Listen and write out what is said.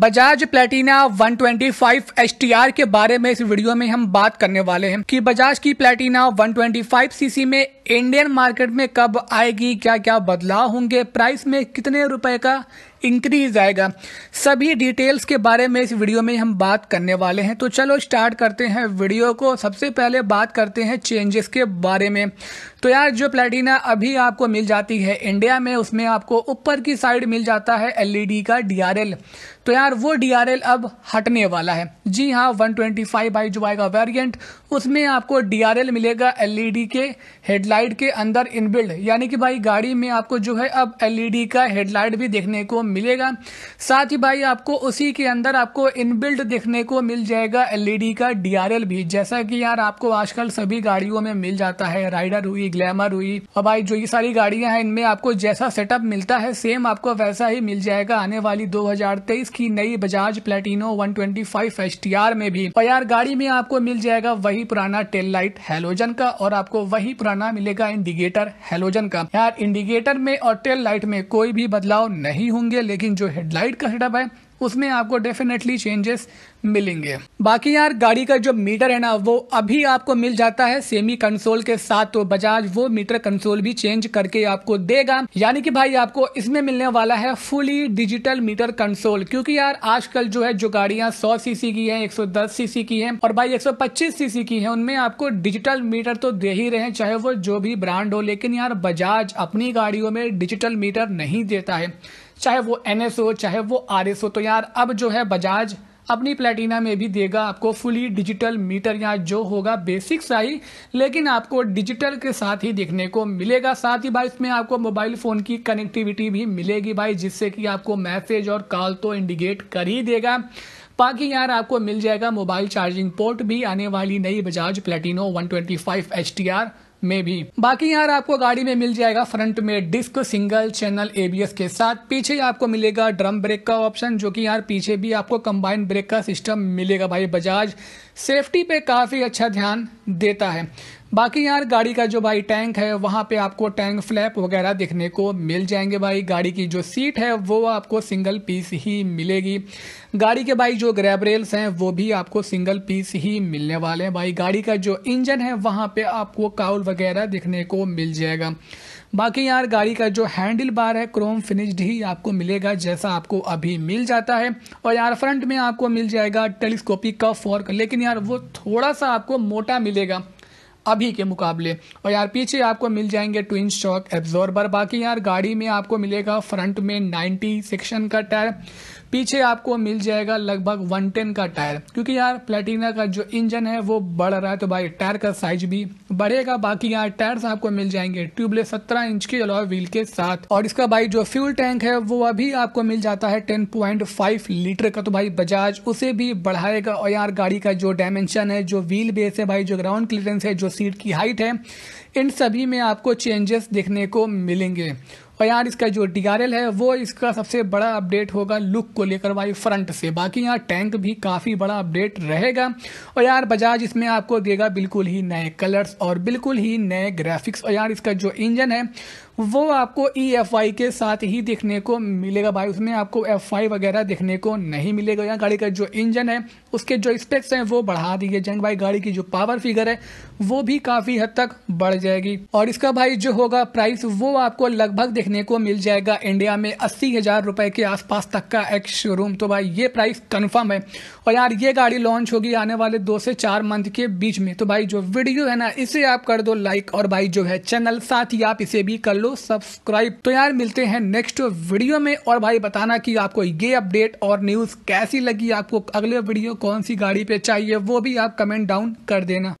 Bajaj Platina 125 twenty के बारे में इस वीडियो में हम बात करने वाले हैं कि बजाज की प्लेटिना 125 सीसी में इंडियन मार्केट में कब आएगी क्या क्या बदलाव होंगे प्राइस में कितने रुपए का इंक्रीज आएगा सभी डिटेल्स के बारे में इस वीडियो में हम बात करने वाले हैं तो चलो स्टार्ट करते हैं वीडियो को सबसे पहले बात करते हैं चेंजेस के बारे में तो यार जो प्लेटिना अभी आपको मिल जाती है इंडिया में उसमें आपको ऊपर की साइड मिल जाता है एलईडी e का डीआरएल तो यार वो डीआरएल अब हटने वाला है जी हाँ वन ट्वेंटी जो आएगा वेरियंट उसमें आपको डीआरएल मिलेगा एलईडी e के हेडलाइट हेडलाइट के अंदर इनबिल्ड यानी कि भाई गाड़ी में आपको जो है अब एलईडी का हेडलाइट भी देखने को मिलेगा साथ ही भाई आपको उसी के अंदर आपको इनबिल्ड देखने को मिल जाएगा एलईडी का डीआरएल भी जैसा कि यार आपको आजकल सभी गाड़ियों में मिल जाता है राइडर हुई ग्लैमर हुई और भाई जो ये सारी गाड़ियां हैं इनमें आपको जैसा सेटअप मिलता है सेम आपको वैसा ही मिल जाएगा आने वाली दो की नई बजाज प्लेटिनो वन ट्वेंटी में भी और यार गाड़ी में आपको मिल जाएगा वही पुराना टेल लाइट हेलोजन का और आपको वही पुराना मिल मिलेगा इंडिकेटर हेलोजन का यार इंडिकेटर में और टेल लाइट में कोई भी बदलाव नहीं होंगे लेकिन जो हेडलाइट का सेटअप है उसमें आपको डेफिनेटली चेंजेस मिलेंगे बाकी यार गाड़ी का जो मीटर है ना वो अभी आपको मिल जाता है सेमी कंसोल के साथ तो बजाज वो मीटर कंसोल भी चेंज करके आपको देगा यानी कि भाई आपको इसमें मिलने वाला है फुली डिजिटल मीटर कंसोल क्योंकि यार आजकल जो है जो गाड़ियां 100 सीसी की हैं 110 सीसी की हैं और भाई 125 सीसी की हैं उनमें आपको डिजिटल मीटर तो दे ही रहे चाहे वो जो भी ब्रांड हो लेकिन यार बजाज अपनी गाड़ियों में डिजिटल मीटर नहीं देता है चाहे वो एन हो चाहे वो आर हो तो यार अब जो है बजाज अपनी प्लेटिना में भी देगा आपको फुली डिजिटल मीटर यहाँ जो होगा बेसिक सा ही लेकिन आपको डिजिटल के साथ ही देखने को मिलेगा साथ ही भाई इसमें आपको मोबाइल फ़ोन की कनेक्टिविटी भी मिलेगी भाई जिससे कि आपको मैसेज और कॉल तो इंडिकेट कर ही देगा बाकी यार आपको मिल जाएगा मोबाइल चार्जिंग पोर्ट भी आने वाली नई बजाज प्लेटिनो वन एच में भी बाकी यार आपको गाड़ी में मिल जाएगा फ्रंट में डिस्क सिंगल चैनल एबीएस के साथ पीछे आपको मिलेगा ड्रम ब्रेक का ऑप्शन जो कि यार पीछे भी आपको कंबाइंड ब्रेक का सिस्टम मिलेगा भाई बजाज सेफ्टी पे काफ़ी अच्छा ध्यान देता है बाकी यार गाड़ी का जो भाई टैंक है वहाँ पे आपको टैंक फ्लैप वगैरह देखने को मिल जाएंगे भाई गाड़ी की जो सीट है वो आपको सिंगल पीस ही मिलेगी गाड़ी के भाई जो ग्रैब रेल्स हैं वो भी आपको सिंगल पीस ही मिलने वाले हैं भाई गाड़ी का जो इंजन है वहाँ पे आपको काउल वगैरह देखने को मिल जाएगा बाकी यार गाड़ी का जो हैंडल बार है क्रोम फिनिश्ड ही आपको मिलेगा जैसा आपको अभी मिल जाता है और यार फ्रंट में आपको मिल जाएगा टेलीस्कोपिक का फॉर्क लेकिन यार वो थोड़ा सा आपको मोटा मिलेगा अभी के मुकाबले और यार पीछे आपको मिल जाएंगे ट्विन शॉक एब्जॉर्बर बाकी यार गाड़ी में आपको मिलेगा फ्रंट में 90 सेक्शन का टायर पीछे आपको मिल जाएगा लगभग 110 का टायर क्योंकि यार प्लेटिना का जो इंजन है वो बढ़ रहा है तो भाई टायर का साइज भी बढ़ेगा बाकी यार टायर्स आपको मिल जाएंगे ट्यूबलेस 17 इंच के अलावा व्हील के साथ और इसका भाई जो फ्यूल टैंक है वो अभी आपको मिल जाता है 10.5 लीटर का तो भाई बजाज उसे भी बढ़ाएगा और यार गाड़ी का जो डायमेंशन है जो व्हील बेस है भाई जो ग्राउंड क्लियरेंस है जो सीट की हाइट है इन सभी में आपको चेंजेस देखने को मिलेंगे और यार इसका जो डी है वो इसका सबसे बड़ा अपडेट होगा लुक को लेकर वाई फ्रंट से बाकी यार टैंक भी काफ़ी बड़ा अपडेट रहेगा और यार बजाज इसमें आपको देगा बिल्कुल ही नए कलर्स और बिल्कुल ही नए ग्राफिक्स और यार इसका जो इंजन है वो आपको ई e एफ के साथ ही देखने को मिलेगा भाई उसमें आपको एफ आई वगैरह देखने को नहीं मिलेगा यहाँ गाड़ी का जो इंजन है उसके जो स्पेक्स हैं वो बढ़ा दिए जाएंगे भाई गाड़ी की जो पावर फिगर है वो भी काफ़ी हद तक बढ़ जाए जाएगी और इसका भाई जो होगा प्राइस वो आपको लगभग देखने को मिल जाएगा इंडिया में अस्सी हजार रुपए के आसपास तक का एक्स शोरूम तो भाई ये प्राइस कन्फर्म है और यार ये गाड़ी लॉन्च होगी आने वाले दो से चार मंथ के बीच में तो भाई जो वीडियो है ना इसे आप कर दो लाइक और भाई जो है चैनल साथ ही आप इसे भी कर लो सब्सक्राइब तो यार मिलते हैं नेक्स्ट वीडियो में और भाई बताना कि आपको ये अपडेट और न्यूज़ कैसी लगी आपको अगले वीडियो कौन सी गाड़ी पे चाहिए वो भी आप कमेंट डाउन कर देना